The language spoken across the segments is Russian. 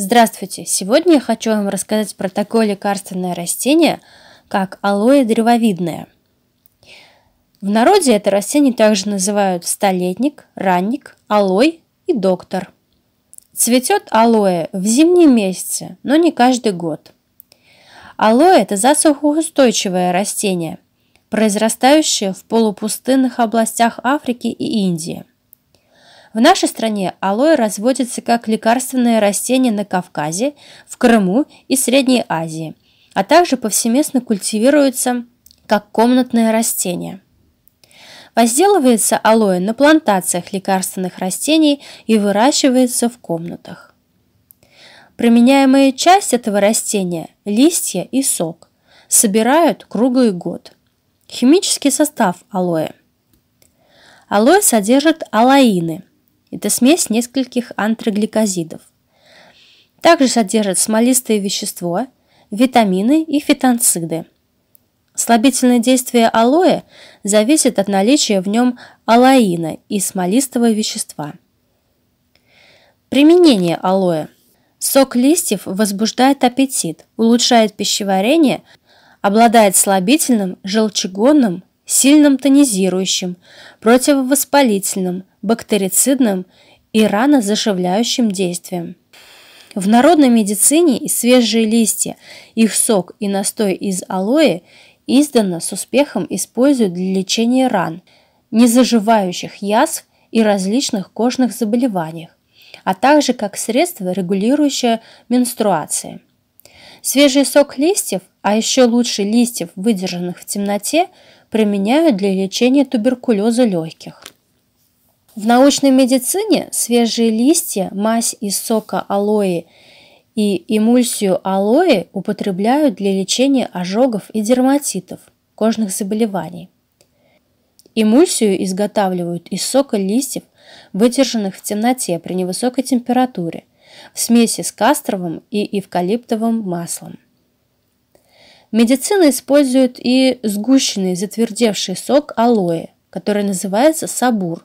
Здравствуйте! Сегодня я хочу вам рассказать про такое лекарственное растение, как алоэ древовидное. В народе это растение также называют столетник, ранник, алой и доктор. Цветет алоэ в зимние месяцы, но не каждый год. Алоэ – это засухоустойчивое растение, произрастающее в полупустынных областях Африки и Индии – в нашей стране алоэ разводится как лекарственное растение на Кавказе, в Крыму и Средней Азии, а также повсеместно культивируется как комнатное растение. Возделывается алоэ на плантациях лекарственных растений и выращивается в комнатах. Применяемая часть этого растения – листья и сок – собирают круглый год. Химический состав алоэ. Алоэ содержит алоины. Это смесь нескольких антрогликозидов. Также содержит смолистое вещество, витамины и фитонциды. Слабительное действие алоэ зависит от наличия в нем алоина и смолистого вещества. Применение алоэ. Сок листьев возбуждает аппетит, улучшает пищеварение, обладает слабительным, желчегонным, сильным тонизирующим, противовоспалительным, бактерицидным и ранозаживляющим действием. В народной медицине и свежие листья, их сок и настой из алоэ издавна с успехом используют для лечения ран, незаживающих язв и различных кожных заболеваниях, а также как средство, регулирующее менструации. Свежий сок листьев, а еще лучше листьев, выдержанных в темноте, применяют для лечения туберкулеза легких. В научной медицине свежие листья, мазь из сока алоэ и эмульсию алоэ употребляют для лечения ожогов и дерматитов, кожных заболеваний. Эмульсию изготавливают из сока листьев, выдержанных в темноте при невысокой температуре, в смеси с кастровым и эвкалиптовым маслом. Медицина использует и сгущенный затвердевший сок алоэ, который называется сабур.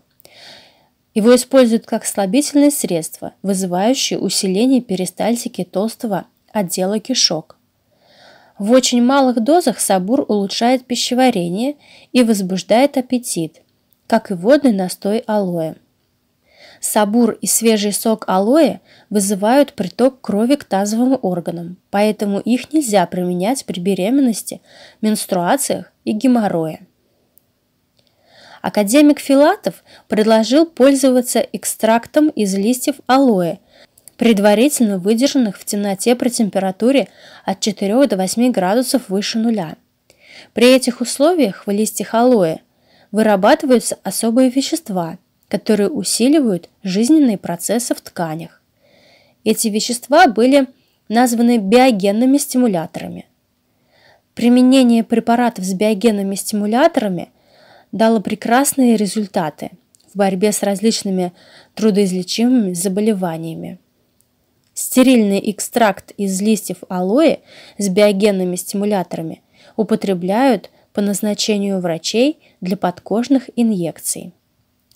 Его используют как слабительное средство, вызывающее усиление перистальтики толстого отдела кишок. В очень малых дозах сабур улучшает пищеварение и возбуждает аппетит, как и водный настой алоэ. Сабур и свежий сок алоэ вызывают приток крови к тазовым органам, поэтому их нельзя применять при беременности, менструациях и геморрое. Академик Филатов предложил пользоваться экстрактом из листьев алоэ, предварительно выдержанных в темноте при температуре от 4 до 8 градусов выше нуля. При этих условиях в листьях алоэ вырабатываются особые вещества – которые усиливают жизненные процессы в тканях. Эти вещества были названы биогенными стимуляторами. Применение препаратов с биогенными стимуляторами дало прекрасные результаты в борьбе с различными трудоизлечимыми заболеваниями. Стерильный экстракт из листьев алоэ с биогенными стимуляторами употребляют по назначению врачей для подкожных инъекций.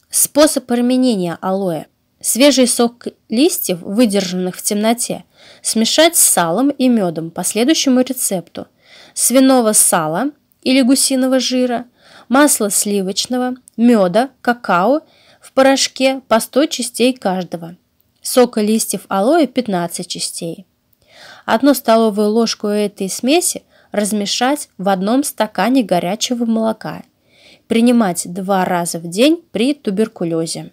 Способ применения алоэ. Свежий сок листьев, выдержанных в темноте, смешать с салом и медом по следующему рецепту. Свиного сала или гусиного жира, масла сливочного, меда, какао в порошке по 100 частей каждого. Сока листьев алоэ 15 частей. Одну столовую ложку этой смеси размешать в одном стакане горячего молока – принимать два раза в день при туберкулезе.